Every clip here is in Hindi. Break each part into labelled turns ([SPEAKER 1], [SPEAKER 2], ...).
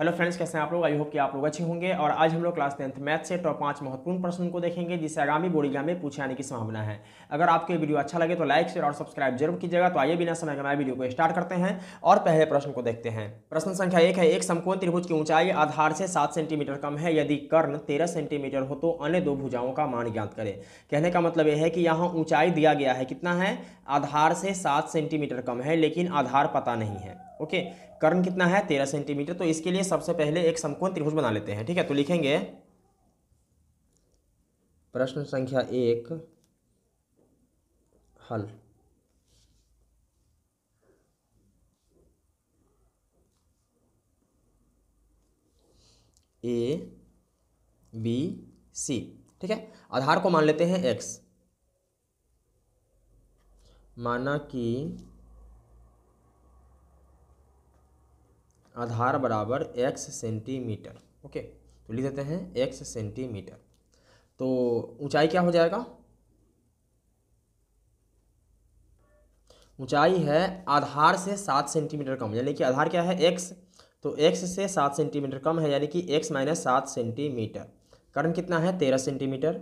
[SPEAKER 1] हेलो फ्रेंड्स कैसे हैं आप लोग आई होप कि आप लोग अच्छे होंगे और आज हम लोग क्लास टेंथ मैथ से टॉप पांच महत्वपूर्ण प्रश्न को देखेंगे जिसे आगामी बोर्डिंग में पूछे आने की संभावना है अगर आपको ये वीडियो अच्छा लगे तो लाइक शेयर और सब्सक्राइब जरूर कीजिएगा तो आइए बिना समय गवाए वीडियो को स्टार्ट करते हैं और पहले प्रश्न को देखते हैं प्रश्न संख्या एक है एक समकोण त्रिभुज की ऊंचाई आधार से सात सेंटीमीटर कम है यदि कर्ण तेरह सेंटीमीटर हो तो अन्य दो भुजाओं का मान ज्ञात करें कहने का मतलब यह है कि यहाँ ऊंचाई दिया गया है कितना है आधार से सात सेंटीमीटर कम है लेकिन आधार पता नहीं है ओके कर्ण कितना है तेरह सेंटीमीटर तो इसके लिए सबसे पहले एक समकोण त्रिभुज बना लेते हैं ठीक है तो लिखेंगे प्रश्न संख्या एक हल ए बी सी ठीक है आधार को मान लेते हैं एक्स माना कि आधार बराबर एक्स सेंटीमीटर ओके तो लिख देते हैं एक्स सेंटीमीटर तो ऊंचाई क्या हो जाएगा ऊंचाई है आधार से सात सेंटीमीटर कम यानी कि आधार क्या है एक्स तो एक्स से सात सेंटीमीटर कम है यानी कि एक्स माइनस सात सेंटीमीटर कर्ण कितना है तेरह सेंटीमीटर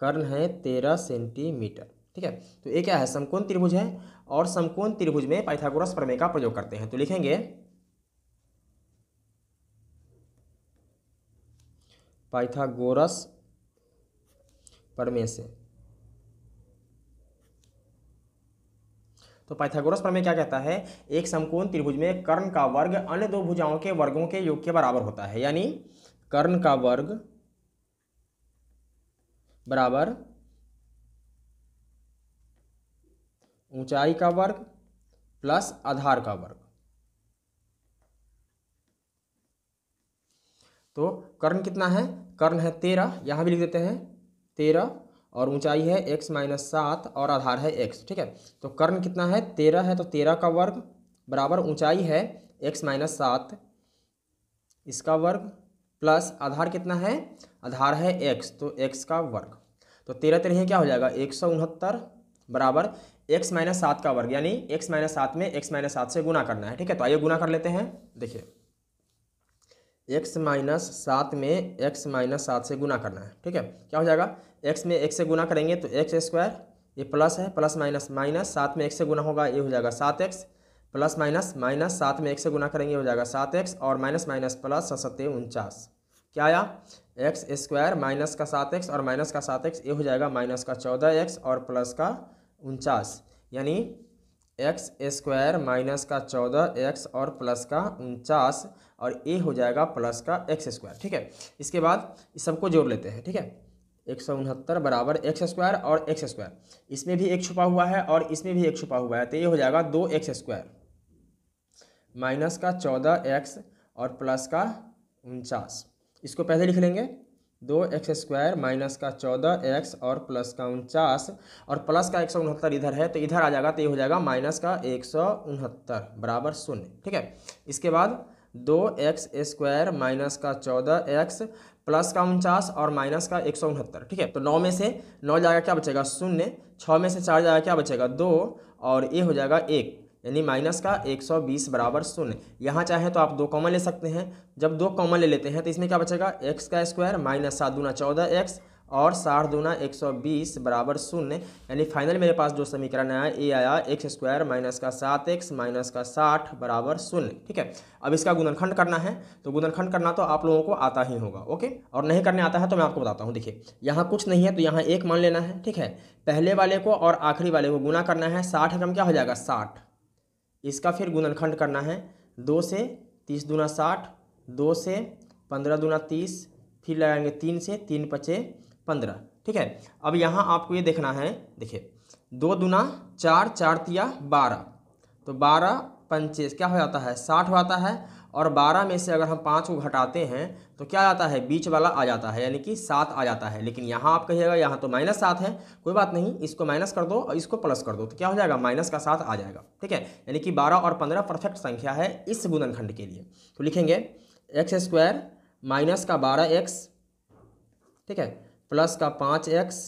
[SPEAKER 1] कर्ण है तेरह सेंटीमीटर ठीक है तो ये क्या है समकोण त्रिभुज है और समकोण त्रिभुज में पाइथागोरस प्रमेय का प्रयोग करते हैं तो लिखेंगे पाइथागोरस प्रमेय से तो पाइथागोरस प्रमेय क्या कहता है एक समकोण त्रिभुज में कर्ण का वर्ग अन्य दो भुजाओं के वर्गों के योग के बराबर होता है यानी कर्ण का वर्ग बराबर ऊंचाई का वर्ग प्लस आधार का वर्ग तो कर्ण कितना है कर्ण है तेरह यहाँ भी लिख देते हैं तेरह और ऊंचाई है एक्स माइनस सात और आधार है एक्स ठीक है तो कर्ण कितना है तेरह है तो तेरह का वर्ग बराबर ऊंचाई है एक्स माइनस सात इसका वर्ग प्लस आधार कितना है आधार है एक्स तो एक्स का वर्ग तो तेरह तेरह क्या हो जाएगा एक सौ उनहत्तर बराबर एक्स माइनस सात का वर्ग यानी एक्स माइनस सात में एक्स माइनस सात से गुना करना है ठीक है तो आइए गुना कर लेते हैं देखिए एक्स माइनस सात में एक्स माइनस सात से गुना करना है ठीक है क्या हो जाएगा एक्स में एक से गुना करेंगे तो एक्स स्क्वायर ये प्लस है प्लस माइनस माइनस सात में एक से गुना होगा ये हो जाएगा सात एक्स प्लस माइनस माइनस सात में एक से गुना करेंगे हो जाएगा सात एक्स और माइनस माइनस प्लस सत्ते उनचास क्या आया एक्स स्क्वायर माइनस का सात एक्स और माइनस का सात एक्स ये हो जाएगा माइनस का चौदह एक्स और प्लस का उनचास यानी एक्स स्क्वायर माइनस का चौदह एक्स और प्लस का उनचास और ए हो जाएगा प्लस का एक्स स्क्वायर ठीक है इसके बाद इस सबको जोड़ लेते हैं ठीक है एक सौ उनहत्तर बराबर एक्स स्क्वायर और एक्स स्क्वायर इसमें भी एक छुपा हुआ है और इसमें भी एक छुपा हुआ है तो ये हो जाएगा दो एक्स स्क्वायर माइनस का चौदह एक्स और प्लस का उनचास इसको पहले लिख लेंगे दो एक्स स्क्वायर माइनस का चौदह एक्स और प्लस का उनचास और प्लस का एक सौ उनहत्तर इधर है तो इधर आ जाएगा तो ये हो जाएगा माइनस का एक सौ उनहत्तर बराबर शून्य ठीक है इसके बाद दो एक्स स्क्वायर माइनस का चौदह एक्स प्लस का उनचास और माइनस का एक सौ उनहत्तर ठीक है तो नौ में से नौ जाएगा क्या बचेगा शून्य छः में से चार जाएगा क्या बचेगा दो और ये हो जाएगा एक यानी माइनस का 120 बराबर शून्य यहाँ चाहे तो आप दो कॉमन ले सकते हैं जब दो कॉमन ले लेते हैं तो इसमें क्या बचेगा एक्स का स्क्वायर माइनस सात दूना चौदह एक्स और साठ दूना एक सौ बीस बराबर शून्य यानी फाइनल मेरे पास जो समीकरण आया ए आया एक्स स्क्वायर माइनस का सात एक्स माइनस का साठ बराबर शून्य ठीक है अब इसका गुणनखंड करना है तो गुणनखंड करना तो आप लोगों को आता ही होगा ओके और नहीं करने आता है तो मैं आपको बताता हूँ देखिए यहाँ कुछ नहीं है तो यहाँ एक मान लेना है ठीक है पहले वाले को और आखिरी वाले को गुना करना है साठ एकम क्या हो जाएगा साठ इसका फिर गुणनखंड करना है दो से तीस दूना साठ दो से पंद्रह दूना तीस फिर लगाएंगे तीन से तीन पचे पंद्रह ठीक है अब यहाँ आपको ये देखना है देखिए दो दूना चार चार तिया बारह तो बारह पंचे क्या हो जाता है साठ हो जाता है और बारह में से अगर हम पाँच को घटाते हैं तो क्या आता है बीच वाला आ जाता है यानी कि सात आ जाता है लेकिन यहाँ आप कहिएगा यहाँ तो माइनस सात है कोई बात नहीं इसको माइनस कर दो और इसको प्लस कर दो तो क्या हो जाएगा माइनस का सात आ जाएगा ठीक है यानी कि बारह और पंद्रह परफेक्ट संख्या है इस गुणनखंड के लिए तो लिखेंगे एक्स स्क्वायर माइनस का बारह एक्स ठीक है प्लस का पाँच एक्स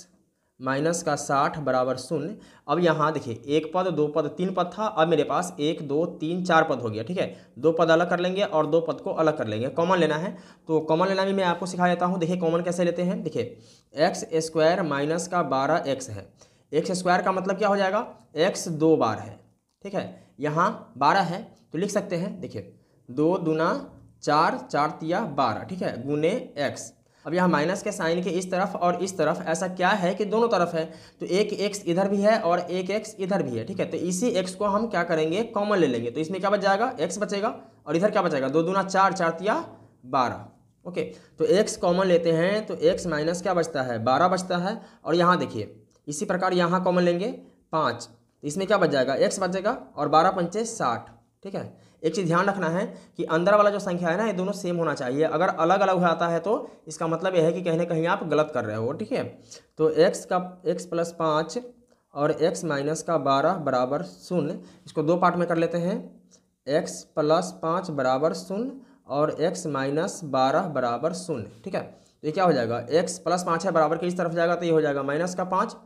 [SPEAKER 1] माइनस का साठ बराबर शून्य अब यहाँ देखिए एक पद दो पद तीन पद था अब मेरे पास एक दो तीन चार पद हो गया ठीक है दो पद अलग कर लेंगे और दो पद को अलग कर लेंगे कॉमन लेना है तो कॉमन लेना भी मैं आपको सिखा देता हूँ देखिए कॉमन कैसे लेते हैं देखिए एक्स स्क्वायर माइनस का बारह एक्स है एक्स स्क्वायर का मतलब क्या हो जाएगा एक्स दो बार है ठीक है यहाँ बारह है तो लिख सकते हैं देखिए दो दुना चार चार तिया बारह ठीक है गुने एक्स अब यहाँ माइनस के साइन के इस तरफ और इस तरफ ऐसा क्या है कि दोनों तरफ है तो एक एक्स इधर भी है और एक एक्स इधर भी है ठीक है तो इसी एक्स को हम क्या करेंगे कॉमन ले लेंगे तो इसमें क्या बच जाएगा एक्स बचेगा और इधर क्या बचेगा दो दूना चार चार तिया बारह ओके तो एक्स कॉमन लेते हैं तो एक्स माइनस क्या बचता है बारह बचता है और यहाँ देखिए इसी प्रकार यहाँ कॉमन लेंगे पाँच तो इसमें क्या बच जाएगा एक्स बचेगा और बारह पंचे साठ ठीक है एक चीज़ ध्यान रखना है कि अंदर वाला जो संख्या है ना ये दोनों सेम होना चाहिए अगर अलग अलग हो जाता है तो इसका मतलब यह है कि कहीं ना कहीं आप गलत कर रहे हो ठीक है तो एक्स का एक्स प्लस पाँच और एक्स माइनस का बारह बराबर शून्य इसको दो पार्ट में कर लेते हैं एक्स प्लस पाँच बराबर शून्य और एक्स माइनस बारह बराबर शून्य ठीक है तो ये क्या हो जाएगा एक्स प्लस पाँच है बराबर के इस तरफ जाएगा तो ये हो जाएगा माइनस का पाँच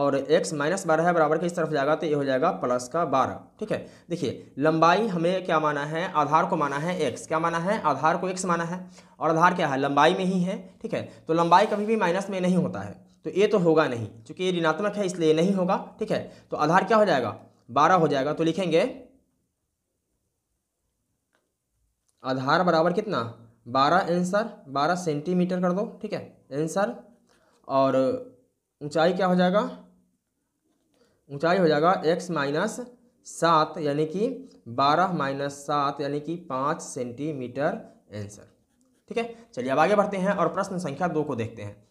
[SPEAKER 1] और x माइनस बारह है बराबर के इस तरफ जाएगा तो ये हो जाएगा प्लस का बारह ठीक है देखिए लंबाई हमें क्या माना है आधार को माना है x क्या माना है आधार को x माना है और आधार क्या है लंबाई में ही है ठीक है तो लंबाई कभी भी माइनस में नहीं होता है तो ये तो होगा नहीं चूँकि ये ऋणात्मक है इसलिए नहीं होगा ठीक है तो आधार क्या हो जाएगा बारह हो जाएगा तो लिखेंगे आधार बराबर कितना बारह एंसर बारह सेंटीमीटर कर दो ठीक है एंसर और ऊंचाई क्या हो जाएगा ऊंचाई हो जाएगा एक्स माइनस सात यानी कि बारह माइनस सात यानी कि पाँच सेंटीमीटर आंसर ठीक है चलिए अब आगे बढ़ते हैं और प्रश्न संख्या दो को देखते हैं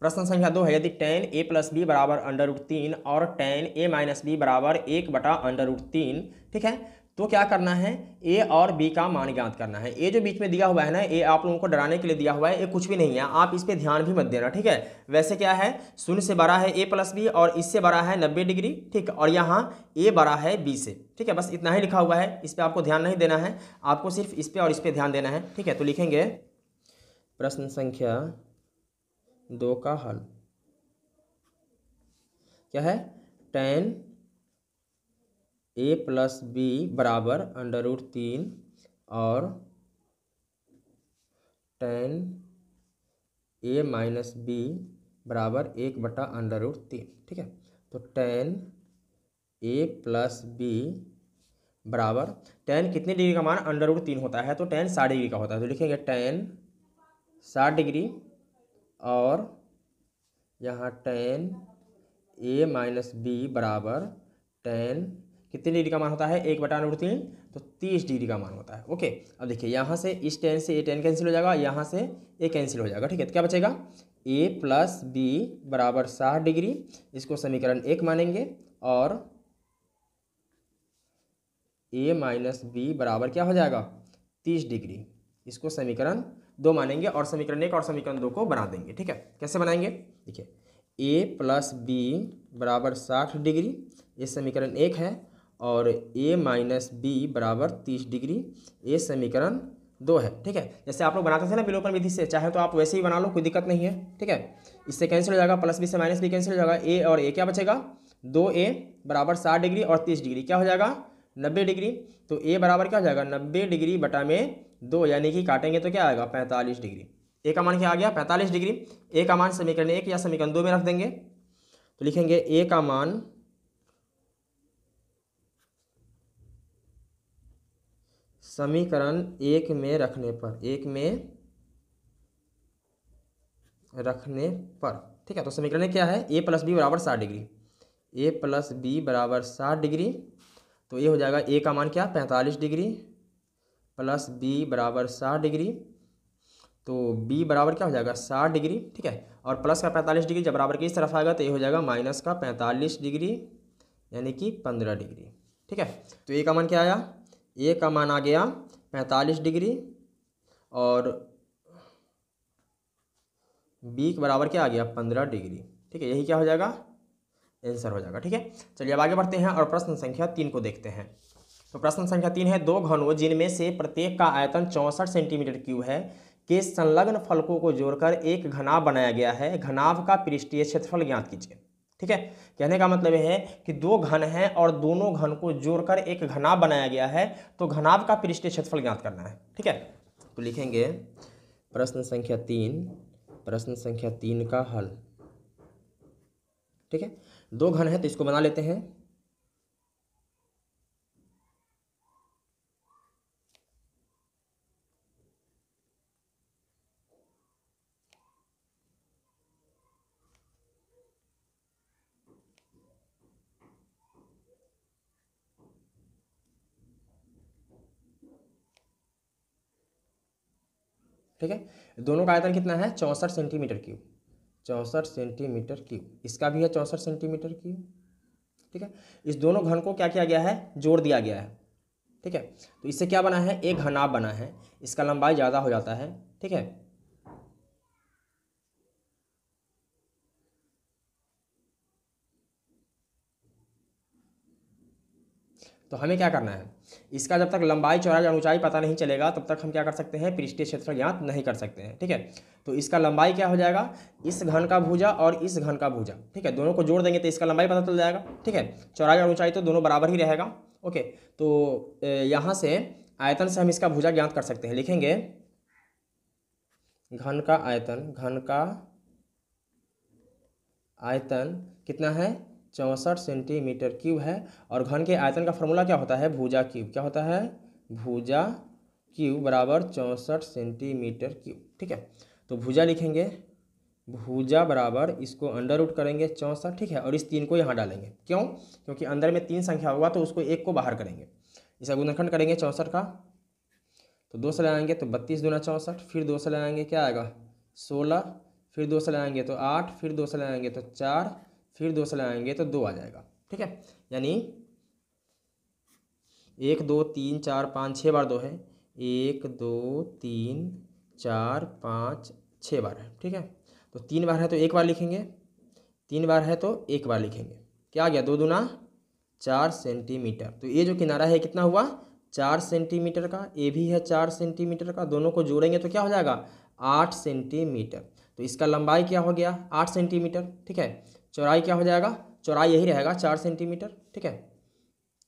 [SPEAKER 1] प्रश्न संख्या दो है यदि टेन ए प्लस बी बराबर अंडर उठ तीन और टेन ए माइनस बी बराबर एक बटा अंडर उठ तीन ठीक है तो क्या करना है ए और बी का मान ज्ञात करना है ए जो बीच में दिया हुआ है ना ए आप लोगों को डराने के लिए दिया हुआ है ये कुछ भी नहीं है आप इस पर ध्यान भी मत देना ठीक है वैसे क्या है शून्य से बड़ा है ए प्लस बी और इससे बड़ा है नब्बे डिग्री ठीक और यहाँ ए बड़ा है बी से ठीक है बस इतना ही लिखा हुआ है इस पर आपको ध्यान नहीं देना है आपको सिर्फ इस पर और इस पर ध्यान देना है ठीक है तो लिखेंगे प्रश्न संख्या दो का हल क्या है टेन ए प्लस बी बराबर अंडर रूट तीन और टेन ए माइनस बी बराबर एक बटा अंडर रूट तीन ठीक है तो टेन ए प्लस बी बराबर टेन कितने डिग्री का मान अंडर रूट तीन होता है तो टेन साठ डिग्री का होता है तो लिखेंगे टेन साठ डिग्री और यहाँ टेन ए माइनस बी बराबर टेन कितने डिग्री का मान होता है एक बटा तीन तो तीस डिग्री का मान होता है ओके अब देखिए यहाँ से इस टेन से ए टेन कैंसिल हो जाएगा यहाँ से ए कैंसिल हो जाएगा ठीक है तो क्या बचेगा ए प्लस बी बराबर साठ डिग्री इसको समीकरण एक मानेंगे और ए माइनस बी बराबर क्या हो जाएगा तीस डिग्री इसको समीकरण दो मानेंगे और समीकरण एक और समीकरण दो को बना देंगे ठीक है कैसे बनाएंगे देखिए ए प्लस बी बराबर साठ डिग्री ये समीकरण एक है और ए माइनस बी बराबर तीस डिग्री ये समीकरण दो है ठीक है जैसे आप लोग बनाते थे ना विलोपन विधि से चाहे तो आप वैसे ही बना लो कोई दिक्कत नहीं है ठीक है इससे कैंसिल हो जाएगा प्लस बी से माइनस बी कैंसिल हो जाएगा ए और ए क्या बचेगा दो ए बराबर साठ डिग्री और तीस डिग्री क्या हो जाएगा नब्बे डिग्री तो ए बराबर क्या हो जाएगा नब्बे डिग्री बटा में दो यानी कि काटेंगे तो क्या आएगा पैंतालीस डिग्री ए का मान क्या आ गया पैंतालीस डिग्री ए का मान समीकरण एक या समीकरण दो में रख देंगे तो लिखेंगे ए का मान समीकरण एक में रखने पर एक में रखने पर ठीक है तो समीकरण क्या है ए प्लस बी बराबर साठ डिग्री ए प्लस बी बराबर साठ डिग्री तो ये हो जाएगा ए का मान क्या पैंतालीस डिग्री प्लस बी बराबर साठ डिग्री तो बी बराबर क्या हो जाएगा साठ डिग्री ठीक है और प्लस का पैंतालीस डिग्री जब बराबर की इस तरफ आएगा तो ये हो जाएगा माइनस का पैंतालीस डिग्री यानी कि पंद्रह डिग्री ठीक है तो ए का मान क्या आया ए का मान आ गया पैंतालीस डिग्री और बी के बराबर क्या आ गया पंद्रह डिग्री ठीक है यही क्या हो जाएगा आंसर हो जाएगा ठीक है चलिए अब आगे बढ़ते हैं और प्रश्न संख्या तीन को देखते हैं तो प्रश्न संख्या तीन है दो घनों जिनमें से प्रत्येक का आयतन चौंसठ सेंटीमीटर क्यूब है के संलग्न फलकों को जोड़कर एक घनाव बनाया गया है घनाव का पृष्ठीय क्षेत्रफल ज्ञात कीजिए ठीक है कहने का मतलब यह है कि दो घन हैं और दोनों घन को जोड़कर एक घनाभ बनाया गया है तो घनाभ का पृष्ठीय क्षेत्रफल ज्ञात करना है ठीक है तो लिखेंगे प्रश्न संख्या तीन प्रश्न संख्या तीन का हल ठीक है दो घन है तो इसको बना लेते हैं ठीक है दोनों का आयतन कितना है चौंसठ सेंटीमीटर क्यूब चौंसठ सेंटीमीटर क्यूब इसका भी है चौंसठ सेंटीमीटर क्यूब ठीक है इस दोनों घन को क्या किया गया है जोड़ दिया गया है ठीक है तो इससे क्या बना है एक घनाभ बना है इसका लंबाई ज़्यादा हो जाता है ठीक है तो हमें क्या करना है इसका जब तक लंबाई चौड़ाई और ऊंचाई पता नहीं चलेगा तब तक हम क्या कर सकते हैं पृष्ठीय क्षेत्र ज्ञात नहीं कर सकते हैं ठीक है तो इसका लंबाई क्या हो जाएगा इस घन का भूजा और इस घन का भूजा ठीक है दोनों को जोड़ देंगे तो इसका लंबाई पता चल जाएगा ठीक है चौड़ाई और ऊंचाई तो दोनों बराबर ही रहेगा ओके तो यहाँ से आयतन से हम इसका भूजा ज्ञात कर सकते हैं लिखेंगे घन का आयतन घन का आयतन कितना है चौंसठ सेंटीमीटर क्यूब है और घन के आयतन का फॉर्मूला क्या होता है भूजा क्यूब क्या होता है भूजा क्यूब बराबर चौंसठ सेंटीमीटर क्यूब ठीक है तो भूजा लिखेंगे भूजा बराबर इसको अंडर रूट करेंगे चौंसठ ठीक है और इस तीन को यहाँ डालेंगे क्यों क्योंकि अंदर में तीन संख्या होगा तो उसको एक को बाहर करेंगे इसका गुणनखंड करेंगे चौंसठ का तो दो से लगाएंगे तो बत्तीस दूना चौंसठ फिर दो से लगाएंगे क्या आएगा सोलह फिर दो से लगाएंगे तो आठ फिर दो से लगाएंगे तो चार फिर दो से लगाएंगे तो दो आ जाएगा ठीक है यानी एक दो तीन चार पाँच छः बार दो है एक दो तीन चार पाँच छः बार है ठीक है तो तीन बार है तो एक बार लिखेंगे तीन बार है तो एक बार लिखेंगे क्या आ गया दो दुना चार सेंटीमीटर तो ये जो किनारा है कितना हुआ चार सेंटीमीटर का ए भी है चार सेंटीमीटर का दोनों को जोड़ेंगे तो क्या हो जाएगा आठ सेंटीमीटर तो इसका लंबाई क्या हो गया आठ सेंटीमीटर ठीक है चौराई क्या हो जाएगा चौराई यही रहेगा चार सेंटीमीटर ठीक है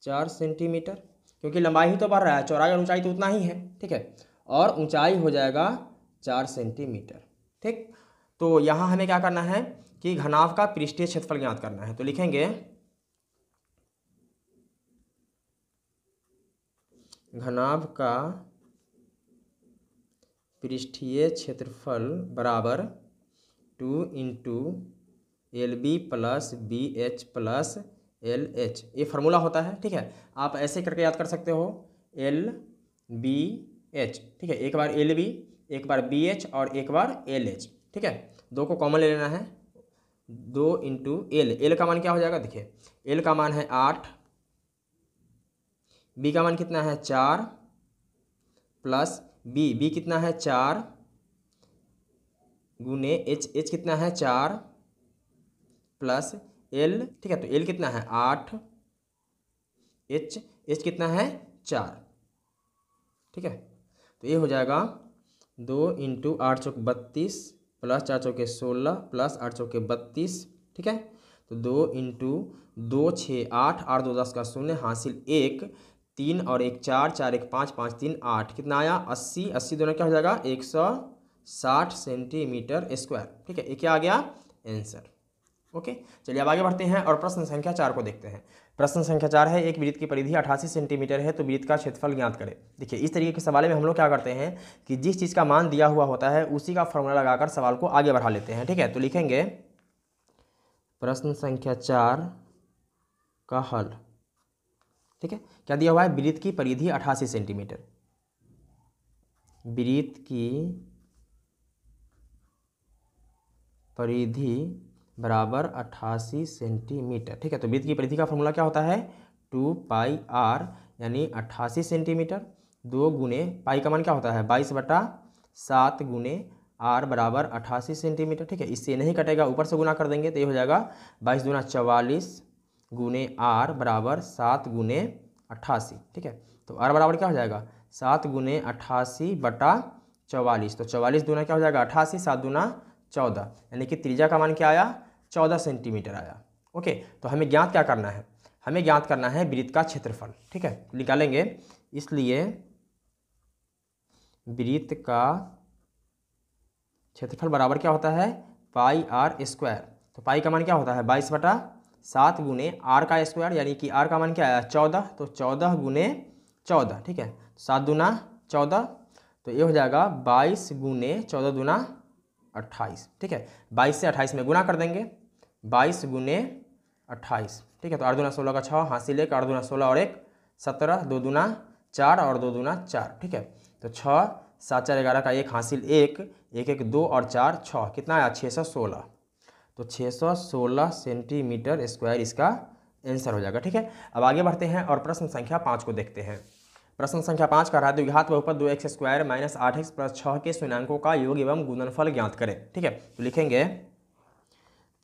[SPEAKER 1] चार सेंटीमीटर क्योंकि लंबाई ही तो बढ़ रहा है चौराई और ऊंचाई तो उतना ही है ठीक है और ऊंचाई हो जाएगा चार सेंटीमीटर ठीक तो यहाँ हमें क्या करना है कि घनाव का पृष्ठीय क्षेत्रफल ज्ञात करना है तो लिखेंगे घनाव का पृष्ठीय क्षेत्रफल बराबर two into L B plus B H plus L H ये फार्मूला होता है ठीक है आप ऐसे करके याद कर सकते हो एल बी एच ठीक है एक बार एल बी एक बार बी एच और एक बार एल एच ठीक है दो को कॉमन ले लेना है दो इंटू एल एल का मान क्या हो जाएगा देखिए एल का मान है आठ बी का मान कितना है चार प्लस बी बी कितना है चार गुने एच एच कितना है चार प्लस एल ठीक है तो एल कितना है आठ एच एच कितना है चार ठीक है तो ये हो जाएगा दो इंटू आठ चौके बत्तीस प्लस चार चौके सोलह प्लस आठ चौके बत्तीस ठीक है तो दो इंटू दो छः आठ आठ दो दस का शून्य हासिल एक तीन और एक चार चार एक पाँच पाँच तीन आठ कितना आया अस्सी अस्सी दोनों क्या हो जाएगा एक सौ साठ सेंटीमीटर स्क्वायर ठीक है ये क्या आ गया आंसर ओके चलिए अब आगे बढ़ते हैं और प्रश्न संख्या चार को देखते हैं प्रश्न संख्या चार है एक वृत्त की परिधि 88 सेंटीमीटर है तो वृत्त का क्षेत्रफल ज्ञात करें देखिए इस तरीके के सवाल में हम लोग क्या करते हैं कि जिस चीज़ का मान दिया हुआ होता है उसी का फॉर्मूला लगाकर सवाल को आगे बढ़ा लेते हैं ठीक है तो लिखेंगे प्रश्न संख्या चार का हल ठीक है क्या दिया हुआ है वृत्त की परिधि अठासी सेंटीमीटर वृत्त की परिधि बराबर अट्ठासी सेंटीमीटर ठीक है तो वृत्त की परिधि का फॉर्मूला क्या होता है टू पाई आर यानी अट्ठासी सेंटीमीटर दो गुने पाई का मान क्या होता है बाईस बटा सात गुने आर बराबर अट्ठासी सेंटीमीटर ठीक है इससे नहीं कटेगा ऊपर से गुना कर देंगे तो ये हो जाएगा बाईस दुना चवालीस गुने आर बराबर सात गुने अट्ठासी ठीक है तो आर बराबर क्या हो जाएगा सात गुने अट्ठासी बटा चवालीस तो चवालीस दुना क्या हो जाएगा अट्ठासी सात दुना चौदह यानी कि त्रिज्या का मान क्या आया चौदह सेंटीमीटर आया ओके तो हमें ज्ञात क्या करना है हमें ज्ञात करना है वृत्त का क्षेत्रफल ठीक है निकालेंगे इसलिए वृत्त का क्षेत्रफल बराबर क्या होता है पाई आर स्क्वायर तो पाई का मान क्या होता है बाईस बटा सात गुने आर का स्क्वायर यानी कि आर का मान क्या आया चौदह तो चौदह गुने चौदह ठीक है सात दुना चौदह तो ये हो जाएगा बाईस गुने चौदह दुना अट्ठाईस ठीक है बाईस से अट्ठाईस में गुना कर देंगे बाईस गुने अट्ठाईस ठीक है तो आठ दुना सोलह का छः हासिल एक आठ दुना सोलह और एक सत्रह दो दुना चार और दो दुना चार ठीक है तो छः सात चार ग्यारह का एक हासिल एक एक एक दो और चार छः कितना आया छः सौ सोलह तो छः सौ सोलह सेंटीमीटर स्क्वायर इसका आंसर हो जाएगा ठीक है अब आगे बढ़ते हैं और प्रश्न संख्या पाँच को देखते हैं प्रश्न संख्या पाँच का रहा द्विघात बहुपद दो एक्स स्क्वायर माइनस आठ एक्स प्लस छः के शून्यांकों का योग एवं गुणनफल ज्ञात करें ठीक है तो लिखेंगे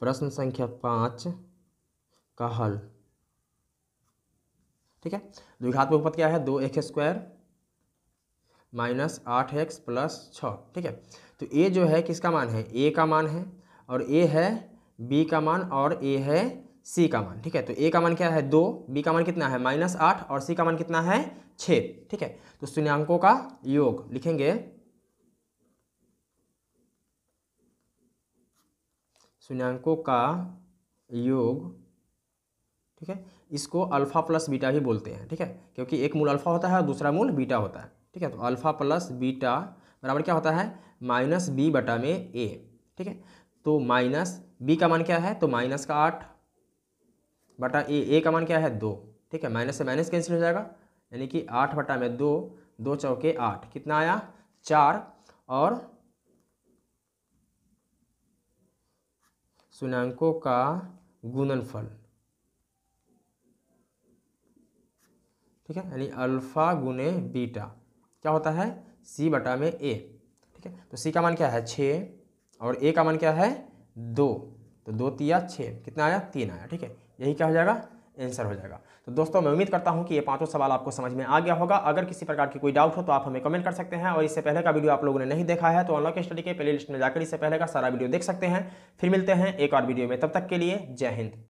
[SPEAKER 1] प्रश्न संख्या पाँच का हल ठीक है द्विघात्मक पद क्या है दो एक्स स्क्वायर माइनस आठ एक्स प्लस छ ठीक है तो ए जो है किसका मान है ए का मान है और ए है बी का मान और ए है सी का मान ठीक है तो ए का मान क्या है दो बी का मान कितना है माइनस आठ और सी का मान कितना है छः ठीक है तो शून्यांकों का योग लिखेंगे शून्यांकों का योग ठीक है इसको अल्फ़ा प्लस बीटा भी बोलते हैं ठीक है क्योंकि एक मूल अल्फ़ा होता है और दूसरा मूल बीटा होता है ठीक है तो अल्फ़ा प्लस बीटा बराबर क्या होता है माइनस बी बटा में ए ठीक है तो माइनस बी का मान क्या है तो माइनस का आठ बटा ए ए का मान क्या है दो ठीक है माइनस से माइनस कैंसिल हो जाएगा यानी कि आठ बटा में दो दो चौके आठ कितना आया चार और सुनांकों का गुणनफल ठीक है यानी अल्फ़ा गुने बीटा क्या होता है सी बटा में ए ठीक है तो सी का मान क्या है छः और ए का मान क्या है दो तो दो तिया छः कितना आया तीन आया ठीक है यही क्या हो जाएगा आंसर हो जाएगा तो दोस्तों मैं उम्मीद करता हूं कि ये पांचों सवाल आपको समझ में आ गया होगा अगर किसी प्रकार की कोई डाउट हो तो आप हमें कमेंट कर सकते हैं और इससे पहले का वीडियो आप लोगों ने नहीं देखा है तो अनलॉक स्टडी के प्ले लिस्ट में जाकर इससे पहले का सारा वीडियो देख सकते हैं फिर मिलते हैं एक और वीडियो में तब तक के लिए जय हिंद